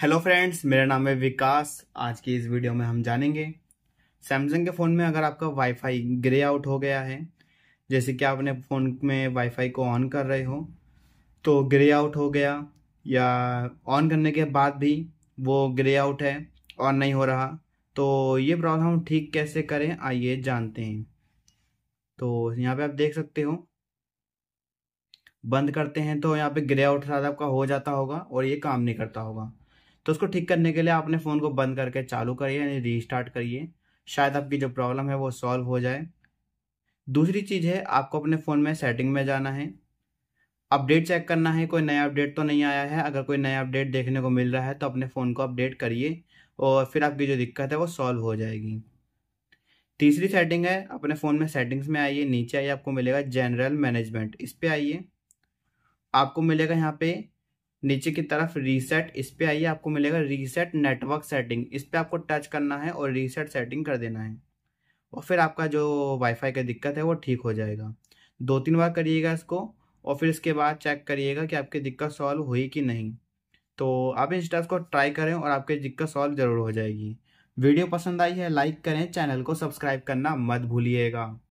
hello friends मेरा नाम है विकास आज की इस वीडियो में हम जानेंगे सैमसंग के फ़ोन में अगर आपका वाईफाई ग्रे आउट हो गया है जैसे कि आप अपने फ़ोन में वाईफाई को ऑन कर रहे हो तो ग्रे आउट हो गया या ऑन करने के बाद भी वो ग्रे आउट है ऑन नहीं हो रहा तो ये प्रॉब्लम ठीक कैसे करें आइए जानते हैं तो यहाँ पर आप देख सकते हो बंद करते हैं तो यहाँ पर ग्रे आउट शायद आपका हो जाता होगा और ये काम नहीं करता होगा तो उसको ठीक करने के लिए आपने फ़ोन को बंद करके चालू करिए यानी रीस्टार्ट करिए शायद आपकी जो प्रॉब्लम है वो सॉल्व हो जाए दूसरी चीज़ है आपको अपने फ़ोन में सेटिंग में जाना है अपडेट चेक करना है कोई नया अपडेट तो नहीं आया है अगर कोई नया अपडेट देखने को मिल रहा है तो अपने फ़ोन को अपडेट करिए और फिर आपकी जो दिक्कत है वो सॉल्व हो जाएगी तीसरी सेटिंग है अपने फ़ोन में सेटिंग्स में आइए नीचे आइए आपको मिलेगा जनरल मैनेजमेंट इस पर आइए आपको मिलेगा यहाँ पे नीचे की तरफ रीसेट इस पर आइए आपको मिलेगा रीसेट नेटवर्क सेटिंग इस पर आपको टच करना है और रीसेट सेटिंग कर देना है और फिर आपका जो वाईफाई का दिक्कत है वो ठीक हो जाएगा दो तीन बार करिएगा इसको और फिर इसके बाद चेक करिएगा कि आपकी दिक्कत सॉल्व हुई कि नहीं तो आप इन स्टेप्स को ट्राई करें और आपकी दिक्कत सॉल्व ज़रूर हो जाएगी वीडियो पसंद आई है लाइक करें चैनल को सब्सक्राइब करना मत भूलिएगा